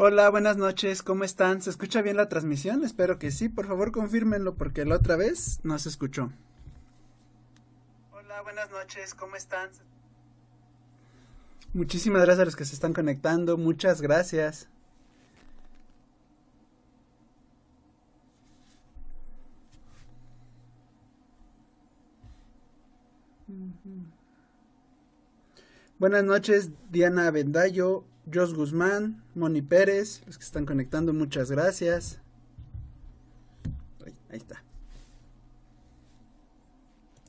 Hola, buenas noches, ¿cómo están? ¿Se escucha bien la transmisión? Espero que sí, por favor confirmenlo porque la otra vez no se escuchó. Hola, buenas noches, ¿cómo están? Muchísimas gracias a los que se están conectando, muchas gracias. Buenas noches, Diana Vendayo, Jos Guzmán, Moni Pérez, los que están conectando, muchas gracias. Ahí, está.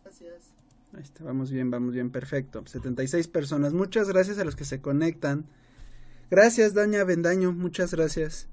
Gracias. Ahí está, vamos bien, vamos bien, perfecto. 76 personas, muchas gracias a los que se conectan. Gracias, Daña Bendaño, muchas gracias.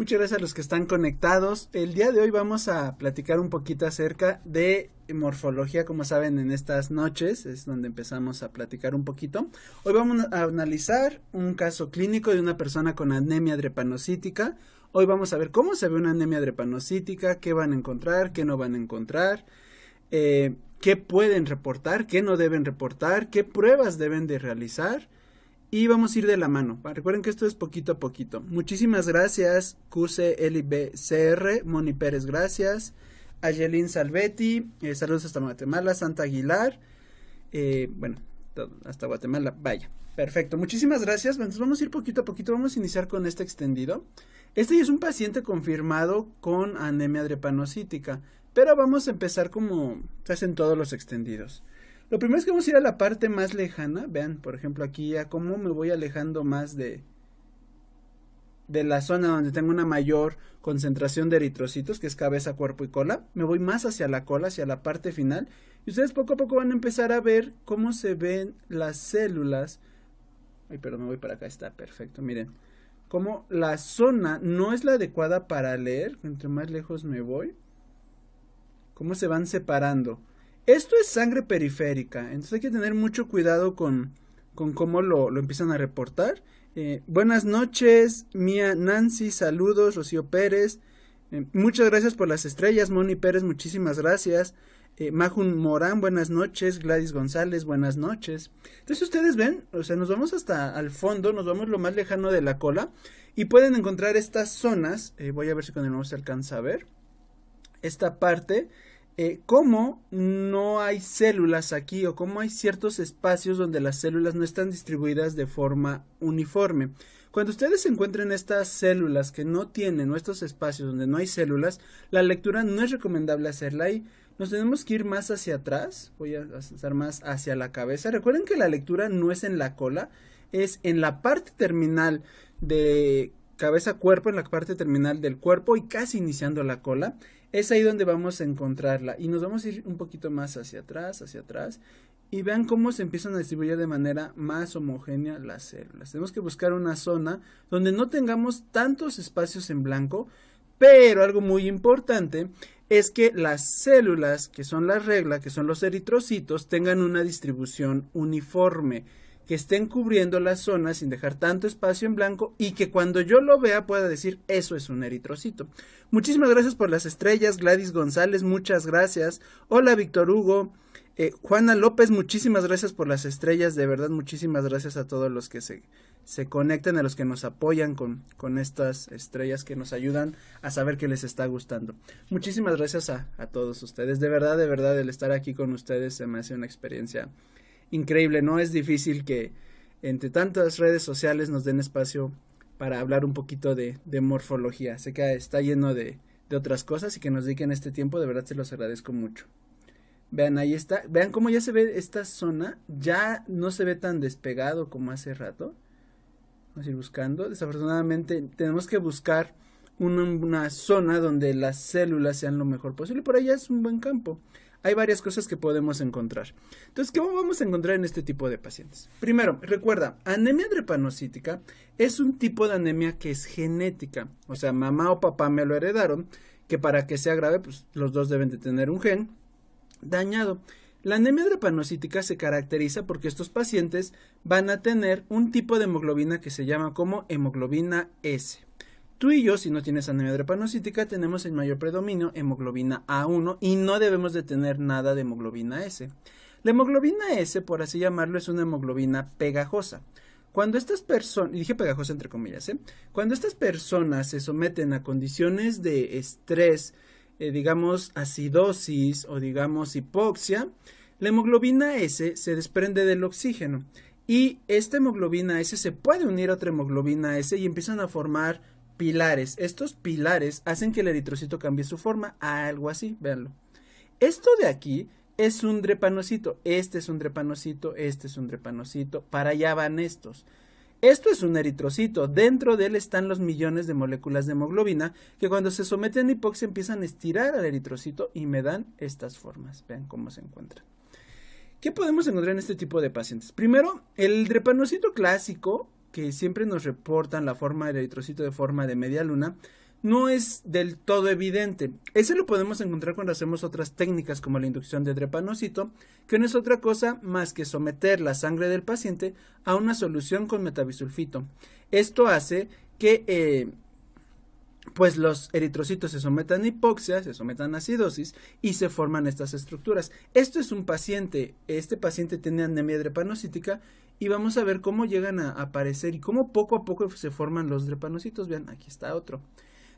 Muchas gracias a los que están conectados. El día de hoy vamos a platicar un poquito acerca de morfología, como saben, en estas noches es donde empezamos a platicar un poquito. Hoy vamos a analizar un caso clínico de una persona con anemia drepanocítica. Hoy vamos a ver cómo se ve una anemia drepanocítica, qué van a encontrar, qué no van a encontrar, eh, qué pueden reportar, qué no deben reportar, qué pruebas deben de realizar y vamos a ir de la mano. Recuerden que esto es poquito a poquito. Muchísimas gracias, QCLBCR, Moni Pérez, gracias. Ayelín Salvetti, eh, saludos hasta Guatemala, Santa Aguilar, eh, bueno, hasta Guatemala, vaya. Perfecto, muchísimas gracias. Entonces vamos a ir poquito a poquito, vamos a iniciar con este extendido. Este ya es un paciente confirmado con anemia drepanocítica, pero vamos a empezar como se hacen todos los extendidos. Lo primero es que vamos a ir a la parte más lejana. Vean, por ejemplo, aquí ya cómo me voy alejando más de, de la zona donde tengo una mayor concentración de eritrocitos, que es cabeza, cuerpo y cola. Me voy más hacia la cola, hacia la parte final. Y ustedes poco a poco van a empezar a ver cómo se ven las células. Ay, pero me voy para acá, está perfecto. Miren, cómo la zona no es la adecuada para leer. Entre más lejos me voy, cómo se van separando. Esto es sangre periférica, entonces hay que tener mucho cuidado con, con cómo lo, empiezan a reportar. Eh, buenas noches, Mía Nancy, saludos, Rocío Pérez. Eh, muchas gracias por las estrellas, Moni Pérez, muchísimas gracias. Eh, Majun Morán, buenas noches. Gladys González, buenas noches. Entonces ustedes ven, o sea, nos vamos hasta al fondo, nos vamos lo más lejano de la cola y pueden encontrar estas zonas. voy a ver si con el mouse se alcanza a ver. Esta parte eh, cómo no hay células aquí o cómo hay ciertos espacios donde las células no están distribuidas de forma uniforme. Cuando ustedes encuentren estas células que no tienen o estos espacios donde no hay células, la lectura no es recomendable hacerla ahí. Nos tenemos que ir más hacia atrás, voy a estar más hacia la cabeza. Recuerden que la lectura no es en la cola, es en la parte terminal de cabeza-cuerpo en la parte terminal del cuerpo y casi iniciando la cola. Es ahí donde vamos a encontrarla y nos vamos a ir un poquito más hacia atrás, hacia atrás y vean cómo se empiezan a distribuir de manera más homogénea las células. Tenemos que buscar una zona donde no tengamos tantos espacios en blanco, pero algo muy importante es que las células, que son la regla, que son los eritrocitos, tengan una distribución uniforme que estén cubriendo la zona sin dejar tanto espacio en blanco y que cuando yo lo vea pueda decir eso es un eritrocito. Muchísimas gracias por las estrellas, Gladys González, muchas gracias. Hola Víctor Hugo. Eh, Juana López, muchísimas gracias por las estrellas, de verdad muchísimas gracias a todos los que se, se conectan, a los que nos apoyan con, con, estas estrellas que nos ayudan a saber que les está gustando. Muchísimas gracias a, a todos ustedes, de verdad, de verdad, el estar aquí con ustedes se me hace una experiencia increíble, no es difícil que entre tantas redes sociales nos den espacio para hablar un poquito de, morfología. Sé que está lleno de, otras cosas y que nos dediquen este tiempo, de verdad se los agradezco mucho. Vean, ahí está, vean cómo ya se ve esta zona, ya no se ve tan despegado como hace rato. Vamos a ir buscando, desafortunadamente tenemos que buscar una, zona donde las células sean lo mejor posible, por allá es un buen campo hay varias cosas que podemos encontrar. Entonces, ¿qué vamos a encontrar en este tipo de pacientes? Primero, recuerda, anemia drepanocítica es un tipo de anemia que es genética, o sea, mamá o papá me lo heredaron, que para que sea grave, pues los dos deben de tener un gen dañado. La anemia drepanocítica se caracteriza porque estos pacientes van a tener un tipo de hemoglobina que se llama como hemoglobina S. Tú y yo, si no tienes anemia drepanocítica, tenemos el mayor predominio hemoglobina A1 y no debemos de tener nada de hemoglobina S. La hemoglobina S, por así llamarlo, es una hemoglobina pegajosa. Cuando estas personas, dije pegajosa entre comillas, ¿eh? cuando estas personas se someten a condiciones de estrés, eh, digamos acidosis o digamos hipoxia, la hemoglobina S se desprende del oxígeno y esta hemoglobina S se puede unir a otra hemoglobina S y empiezan a formar pilares. Estos pilares hacen que el eritrocito cambie su forma a algo así, véanlo. Esto de aquí es un drepanocito, este es un drepanocito, este es un drepanocito, para allá van estos. Esto es un eritrocito, dentro de él están los millones de moléculas de hemoglobina que cuando se someten a hipoxia empiezan a estirar al eritrocito y me dan estas formas, vean cómo se encuentran. ¿Qué podemos encontrar en este tipo de pacientes? Primero, el drepanocito clásico que siempre nos reportan la forma del eritrocito de forma de media luna, no es del todo evidente. Ese lo podemos encontrar cuando hacemos otras técnicas como la inducción de drepanocito, que no es otra cosa más que someter la sangre del paciente a una solución con metabisulfito. Esto hace que eh, pues los eritrocitos se sometan a hipoxia, se sometan a acidosis y se forman estas estructuras. Esto es un paciente, este paciente tiene anemia drepanocítica y vamos a ver cómo llegan a aparecer y cómo poco a poco se forman los drepanocitos. Vean, aquí está otro.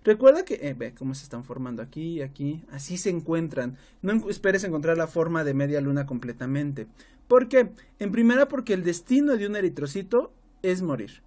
Recuerda que, eh, ve cómo se están formando aquí y aquí, así se encuentran. No esperes encontrar la forma de media luna completamente. ¿Por qué? En primera porque el destino de un eritrocito es morir.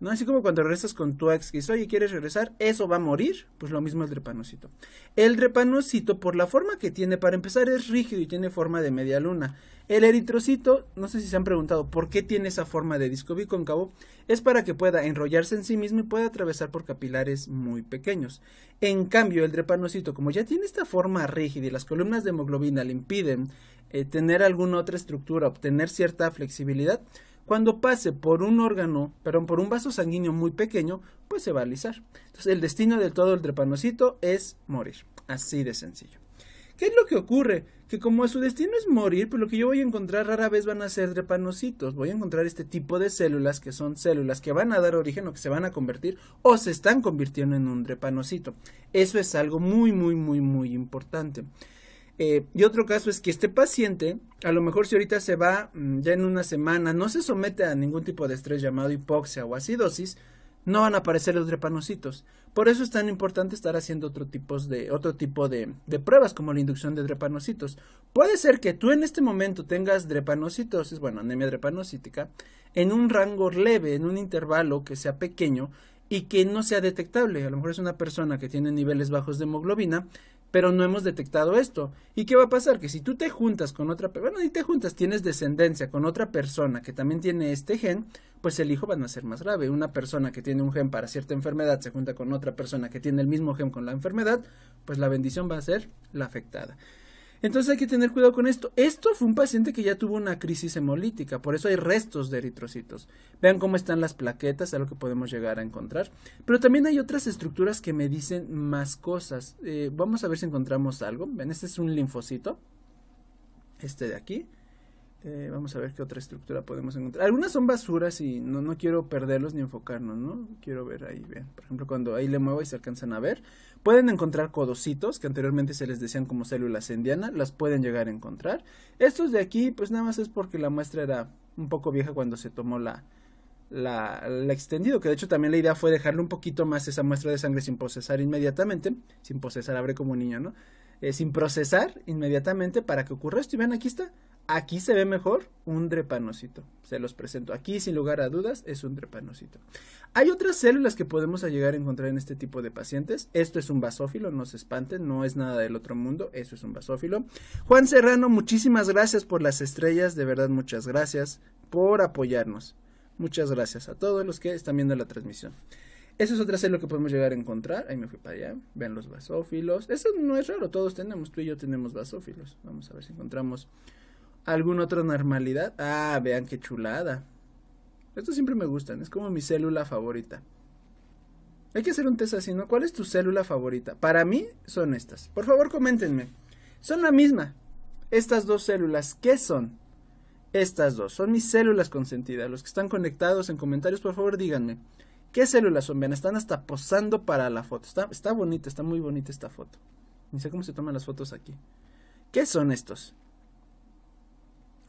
¿No? Así como cuando regresas con tu ex que oye, ¿quieres regresar? ¿Eso va a morir? Pues lo mismo el drepanocito. El drepanocito, por la forma que tiene, para empezar, es rígido y tiene forma de media luna. El eritrocito, no sé si se han preguntado por qué tiene esa forma de disco bicóncavo, es para que pueda enrollarse en sí mismo y pueda atravesar por capilares muy pequeños. En cambio, el drepanocito, como ya tiene esta forma rígida y las columnas de hemoglobina le impiden eh, tener alguna otra estructura, obtener cierta flexibilidad, cuando pase por un órgano, perdón, por un vaso sanguíneo muy pequeño, pues se va a alisar. Entonces, el destino de todo el drepanocito es morir. Así de sencillo. ¿Qué es lo que ocurre? Que como su destino es morir, pues lo que yo voy a encontrar rara vez van a ser drepanocitos. Voy a encontrar este tipo de células que son células que van a dar origen o que se van a convertir o se están convirtiendo en un drepanocito. Eso es algo muy, muy, muy, muy importante. Eh, y otro caso es que este paciente, a lo mejor si ahorita se va mm, ya en una semana, no se somete a ningún tipo de estrés llamado hipoxia o acidosis, no van a aparecer los drepanocitos. Por eso es tan importante estar haciendo otro, otro tipo de, de, pruebas como la inducción de drepanocitos. Puede ser que tú en este momento tengas drepanocitosis, bueno, anemia drepanocítica, en un rango leve, en un intervalo que sea pequeño y que no sea detectable. A lo mejor es una persona que tiene niveles bajos de hemoglobina pero no hemos detectado esto. ¿Y qué va a pasar? Que si tú te juntas con otra, bueno, y te juntas, tienes descendencia con otra persona que también tiene este gen, pues el hijo va a ser más grave. Una persona que tiene un gen para cierta enfermedad se junta con otra persona que tiene el mismo gen con la enfermedad, pues la bendición va a ser la afectada. Entonces hay que tener cuidado con esto. Esto fue un paciente que ya tuvo una crisis hemolítica, por eso hay restos de eritrocitos. Vean cómo están las plaquetas, a lo que podemos llegar a encontrar. Pero también hay otras estructuras que me dicen más cosas. Eh, vamos a ver si encontramos algo. Ven, este es un linfocito. Este de aquí. Eh, vamos a ver qué otra estructura podemos encontrar. Algunas son basuras y no, no quiero perderlos ni enfocarnos, ¿no? Quiero ver ahí, ven. Por ejemplo, cuando ahí le muevo y se alcanzan a ver. Pueden encontrar codocitos que anteriormente se les decían como células endianas, Las pueden llegar a encontrar. Estos de aquí, pues nada más es porque la muestra era un poco vieja cuando se tomó la, la, extendido, que de hecho también la idea fue dejarle un poquito más esa muestra de sangre sin procesar inmediatamente, sin procesar, abre como un niño, ¿no? Eh, sin procesar inmediatamente para que ocurra esto. Y vean, aquí está, Aquí se ve mejor un drepanocito. Se los presento. Aquí, sin lugar a dudas, es un drepanocito. Hay otras células que podemos llegar a encontrar en este tipo de pacientes. Esto es un basófilo, no se espanten, no es nada del otro mundo. Eso es un basófilo. Juan Serrano, muchísimas gracias por las estrellas. De verdad, muchas gracias por apoyarnos. Muchas gracias a todos los que están viendo la transmisión. Eso es otra célula que podemos llegar a encontrar. Ahí me fui para allá. Ven los basófilos. Eso no es raro, todos tenemos, tú y yo tenemos basófilos. Vamos a ver si encontramos alguna otra normalidad. Ah, vean qué chulada. Estos siempre me gustan, es como mi célula favorita. Hay que hacer un test así, ¿no? ¿Cuál es tu célula favorita? Para mí son estas. Por favor, coméntenme. Son la misma. Estas dos células, ¿qué son? Estas dos son mis células consentidas. Los que están conectados en comentarios, por favor, díganme. ¿Qué células son? Vean, están hasta posando para la foto. Está, está bonita, está muy bonita esta foto. Ni sé cómo se toman las fotos aquí. ¿Qué son estos?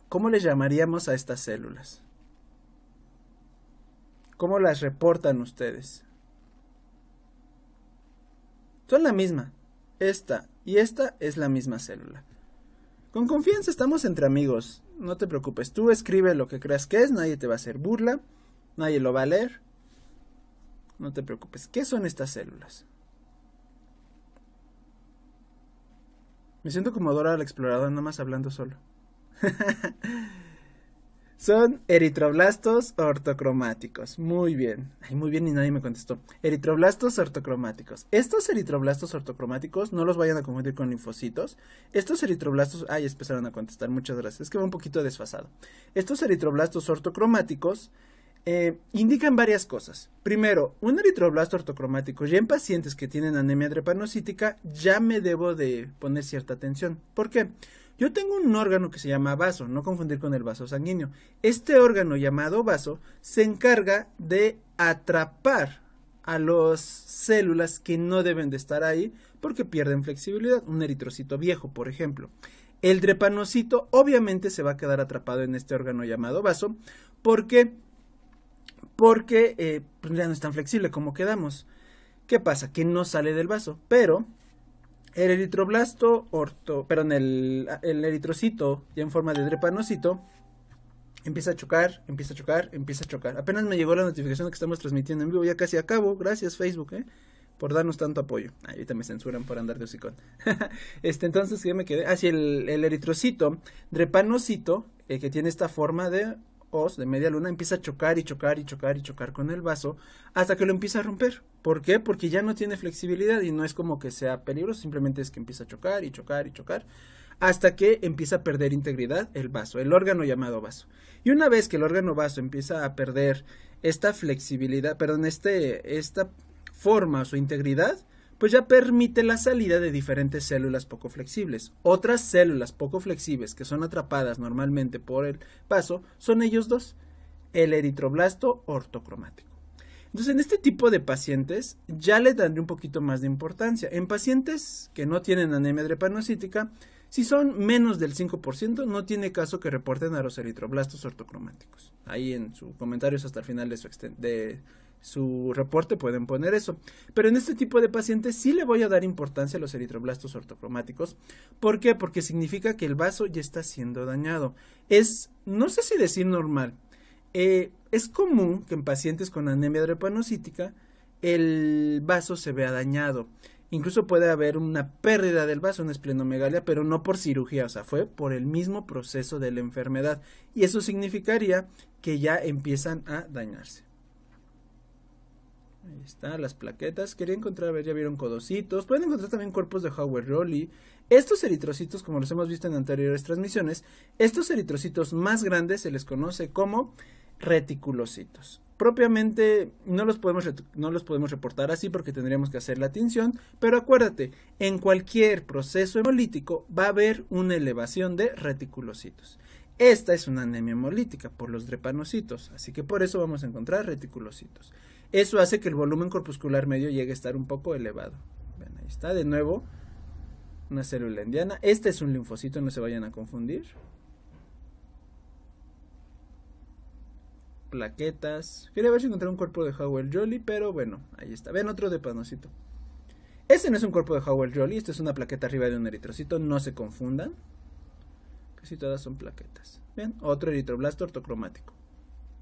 ¿Cómo le llamaríamos a estas células? ¿Cómo las reportan ustedes? Son la misma. Esta y esta es la misma célula. Con confianza estamos entre amigos. No te preocupes, tú escribe lo que creas que es, nadie te va a hacer burla, nadie lo va a leer. No te preocupes. ¿Qué son estas células? Me siento como Dora la exploradora, nada más hablando solo. Son eritroblastos ortocromáticos. Muy bien. muy bien y nadie me contestó. Eritroblastos ortocromáticos. Estos eritroblastos ortocromáticos no los vayan a confundir con linfocitos. Estos eritroblastos... Ay, empezaron a contestar. Muchas gracias. Es que va un poquito desfasado. Estos eritroblastos ortocromáticos eh, indican varias cosas. Primero, un eritroblasto ortocromático ya en pacientes que tienen anemia drepanocítica ya me debo de poner cierta atención. ¿Por qué? Yo tengo un órgano que se llama vaso, no confundir con el vaso sanguíneo. Este órgano llamado vaso se encarga de atrapar a las células que no deben de estar ahí porque pierden flexibilidad, un eritrocito viejo, por ejemplo. El drepanocito obviamente se va a quedar atrapado en este órgano llamado vaso porque, porque eh, pues, ya no es tan flexible como quedamos. ¿Qué pasa? Que no sale del vaso, pero el eritroblasto orto, perdón, el, el eritrocito ya en forma de drepanocito empieza a chocar, empieza a chocar, empieza a chocar. Apenas me llegó la notificación que estamos transmitiendo en vivo, ya casi acabo. Gracias Facebook, ¿eh? por darnos tanto apoyo. Ah, ahorita me censuran por andar de hocicón. este, entonces, ¿qué me quedé? Ah, el, eritrocito, drepanocito, que tiene esta forma de de media luna empieza a chocar y chocar y chocar y chocar con el vaso hasta que lo empieza a romper. ¿Por qué? Porque ya no tiene flexibilidad y no es como que sea peligroso, simplemente es que empieza a chocar y chocar y chocar hasta que empieza a perder integridad el vaso, el órgano llamado vaso. Y una vez que el órgano vaso empieza a perder esta flexibilidad, perdón, este, esta forma, su integridad, pues ya permite la salida de diferentes células poco flexibles. Otras células poco flexibles que son atrapadas normalmente por el paso son ellos dos, el eritroblasto ortocromático. Entonces, en este tipo de pacientes ya le daré un poquito más de importancia. En pacientes que no tienen anemia drepanocítica, si son menos del 5%, no tiene caso que reporten a los eritroblastos ortocromáticos. Ahí en sus comentarios hasta el final de su, de su reporte pueden poner eso. Pero en este tipo de pacientes sí le voy a dar importancia a los eritroblastos ortocromáticos. ¿Por qué? Porque significa que el vaso ya está siendo dañado. Es, no sé si decir normal, eh, es común que en pacientes con anemia drepanocítica el vaso se vea dañado. Incluso puede haber una pérdida del vaso, una esplenomegalia, pero no por cirugía, o sea, fue por el mismo proceso de la enfermedad. Y eso significaría que ya empiezan a dañarse. Ahí está, las plaquetas. Quería encontrar, a ver, ya vieron codocitos. Pueden encontrar también cuerpos de Howard Rowley, Estos eritrocitos, como los hemos visto en anteriores transmisiones, estos eritrocitos más grandes se les conoce como reticulocitos. Propiamente no los, podemos, no los podemos reportar así porque tendríamos que hacer la tinción, pero acuérdate, en cualquier proceso hemolítico va a haber una elevación de reticulocitos. Esta es una anemia hemolítica por los drepanocitos, así que por eso vamos a encontrar reticulocitos. Eso hace que el volumen corpuscular medio llegue a estar un poco elevado. ahí está, de nuevo, una célula indiana. Este es un linfocito, no se vayan a confundir. Plaquetas. Quería ver si encontré un cuerpo de Howell Jolly, pero bueno, ahí está. Ven otro de panocito. Este no es un cuerpo de Howell Jolly, esto es una plaqueta arriba de un eritrocito, no se confundan. Casi todas son plaquetas. Ven otro eritroblasto ortocromático,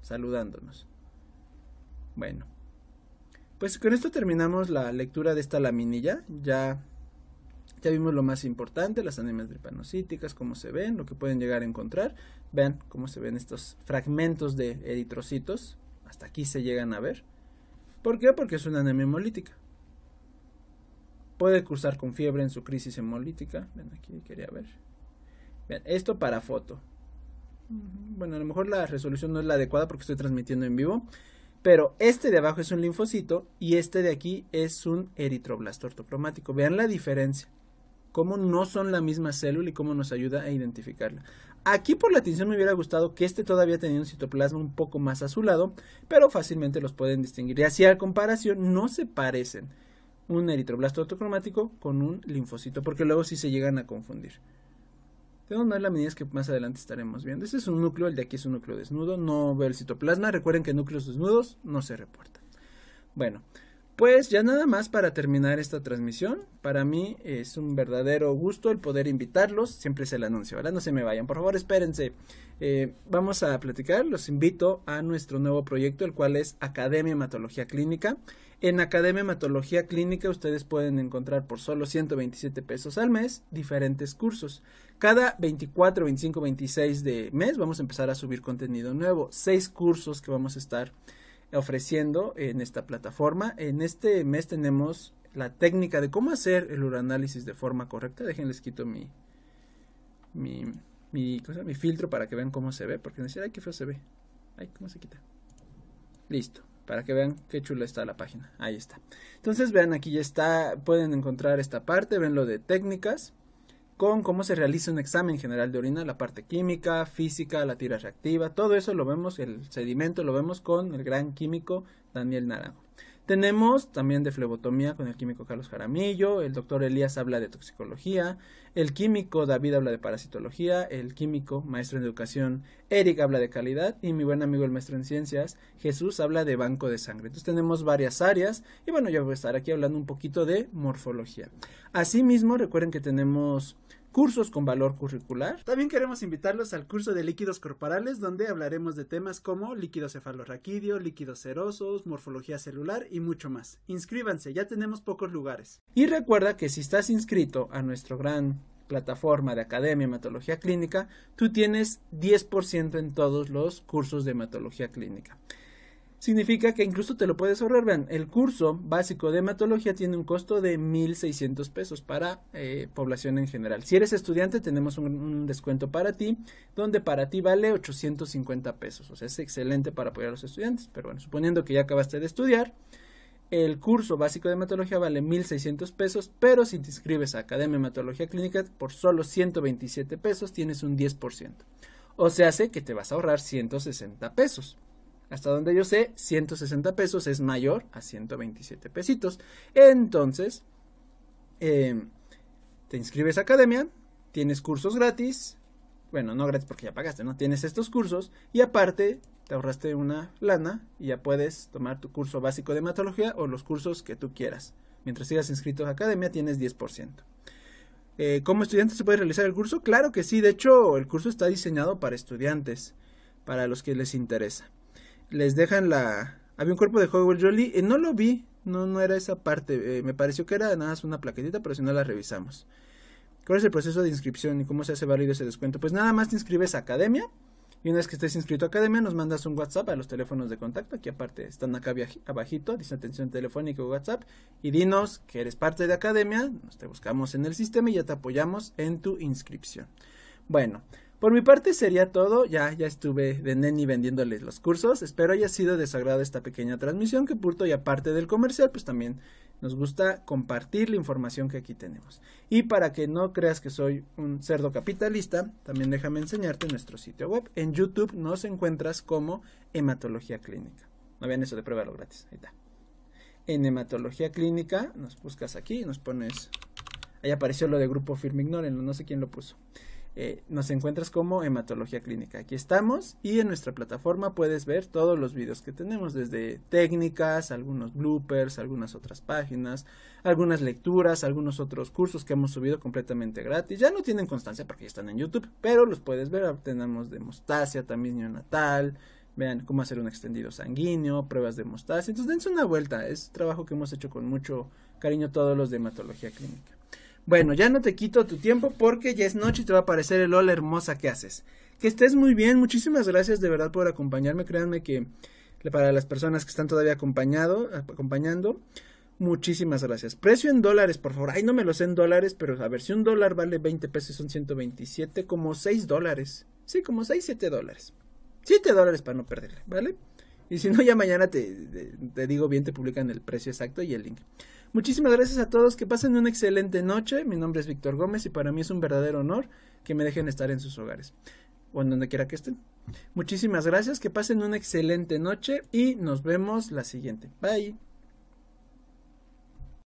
saludándonos. Bueno, pues con esto terminamos la lectura de esta laminilla. Ya, ya vimos lo más importante, las anemias dripanocíticas, cómo se ven, lo que pueden llegar a encontrar. Vean cómo se ven estos fragmentos de eritrocitos. Hasta aquí se llegan a ver. ¿Por qué? Porque es una anemia hemolítica. Puede cursar con fiebre en su crisis hemolítica. Ven aquí, quería ver. esto para foto. Bueno, a lo mejor la resolución no es la adecuada porque estoy transmitiendo en vivo. Pero este de abajo es un linfocito y este de aquí es un eritroblasto ortocromático. Vean la diferencia. Cómo no son la misma célula y cómo nos ayuda a identificarla. Aquí por la atención me hubiera gustado que este todavía tenía un citoplasma un poco más azulado, pero fácilmente los pueden distinguir. Y así a comparación no se parecen un eritroblasto ortocromático con un linfocito, porque luego sí se llegan a confundir. La medida medidas que más adelante estaremos viendo. Este es un núcleo, el de aquí es un núcleo desnudo, no veo el citoplasma. Recuerden que núcleos desnudos no se reportan. Bueno, pues ya nada más para terminar esta transmisión, para mí es un verdadero gusto el poder invitarlos, siempre es el anuncio, ¿verdad? No se me vayan, por favor espérense. Eh, vamos a platicar, los invito a nuestro nuevo proyecto, el cual es Academia Hematología Clínica. En Academia Hematología Clínica ustedes pueden encontrar por solo 127 pesos al mes diferentes cursos. Cada 24, 25, 26 de mes vamos a empezar a subir contenido nuevo, seis cursos que vamos a estar ofreciendo en esta plataforma. En este mes tenemos la técnica de cómo hacer el uranálisis de forma correcta. Déjenles quito mi, mi, mi, cosa, mi filtro para que vean cómo se ve, porque decían, ay, qué feo se ve. Ay, cómo se quita. Listo, para que vean qué chula está la página. Ahí está. Entonces, vean, aquí ya está, pueden encontrar esta parte, ven lo de técnicas con cómo se realiza un examen general de orina, la parte química, física, la tira reactiva, todo eso lo vemos, el sedimento lo vemos con el gran químico Daniel Naranjo. Tenemos también de flebotomía con el químico Carlos Jaramillo, el doctor Elías habla de toxicología, el químico David habla de parasitología, el químico maestro en educación Eric habla de calidad y mi buen amigo el maestro en ciencias Jesús habla de banco de sangre. Entonces tenemos varias áreas y bueno, yo voy a estar aquí hablando un poquito de morfología. Asimismo, recuerden que tenemos cursos con valor curricular. También queremos invitarlos al curso de líquidos corporales donde hablaremos de temas como líquido cefalorraquídeo, líquidos serosos, morfología celular y mucho más. Inscríbanse, ya tenemos pocos lugares. Y recuerda que si estás inscrito a nuestra gran plataforma de Academia de Hematología Clínica, tú tienes 10% en todos los cursos de hematología clínica significa que incluso te lo puedes ahorrar. Vean, el curso básico de hematología tiene un costo de 1.600 pesos para eh, población en general. Si eres estudiante, tenemos un, descuento para ti, donde para ti vale 850 pesos. O sea, es excelente para apoyar a los estudiantes. Pero bueno, suponiendo que ya acabaste de estudiar, el curso básico de hematología vale 1.600 pesos, pero si te inscribes a Academia Hematología Clínica, por solo 127 pesos tienes un 10%. O sea, hace que te vas a ahorrar 160 pesos hasta donde yo sé, 160 pesos es mayor a 127 pesitos. Entonces, eh, te inscribes a Academia, tienes cursos gratis, bueno, no gratis porque ya pagaste, ¿no? Tienes estos cursos y aparte te ahorraste una lana y ya puedes tomar tu curso básico de hematología o los cursos que tú quieras. Mientras sigas inscrito a Academia tienes 10%. Eh, ¿Como estudiante se puede realizar el curso? Claro que sí, de hecho el curso está diseñado para estudiantes, para los que les interesa les dejan la... Había un cuerpo de Hogwarts Jolie, Y eh, no lo vi, no, no era esa parte, eh, me pareció que era nada más una plaquetita, pero si no la revisamos. ¿Cuál es el proceso de inscripción y cómo se hace válido ese descuento? Pues nada más te inscribes a Academia y una vez que estés inscrito a Academia nos mandas un WhatsApp a los teléfonos de contacto, aquí aparte están acá abajito, dice atención telefónica o WhatsApp y dinos que eres parte de Academia, nos te buscamos en el sistema y ya te apoyamos en tu inscripción. Bueno, por mi parte sería todo, ya, ya estuve de neni vendiéndoles los cursos, espero haya sido de esta pequeña transmisión que punto y aparte del comercial, pues también nos gusta compartir la información que aquí tenemos. Y para que no creas que soy un cerdo capitalista, también déjame enseñarte nuestro sitio web. En YouTube nos encuentras como Hematología Clínica. No vean eso de lo gratis, ahí está. En Hematología Clínica nos buscas aquí, y nos pones... Ahí apareció lo de Grupo Firme, ignórenlo, no sé quién lo puso. Eh, nos encuentras como Hematología Clínica. Aquí estamos y en nuestra plataforma puedes ver todos los videos que tenemos, desde técnicas, algunos bloopers, algunas otras páginas, algunas lecturas, algunos otros cursos que hemos subido completamente gratis. Ya no tienen constancia porque ya están en YouTube, pero los puedes ver. Tenemos de también neonatal, vean cómo hacer un extendido sanguíneo, pruebas de mostaza. Entonces dense una vuelta, es trabajo que hemos hecho con mucho cariño todos los de hematología clínica. Bueno, ya no te quito tu tiempo porque ya es noche y te va a aparecer el hola hermosa que haces. Que estés muy bien, muchísimas gracias de verdad por acompañarme, créanme que para las personas que están todavía acompañado, acompañando, muchísimas gracias. Precio en dólares, por favor. Ay, no me lo sé en dólares, pero a ver, si un dólar vale 20 pesos son 127, como 6 dólares. Sí, como 6, 7 dólares. 7 dólares para no perderle, ¿vale? Y si no, ya mañana te, te digo bien, te publican el precio exacto y el link. Muchísimas gracias a todos, que pasen una excelente noche. Mi nombre es Víctor Gómez y para mí es un verdadero honor que me dejen estar en sus hogares o en donde quiera que estén. Muchísimas gracias, que pasen una excelente noche y nos vemos la siguiente. Bye.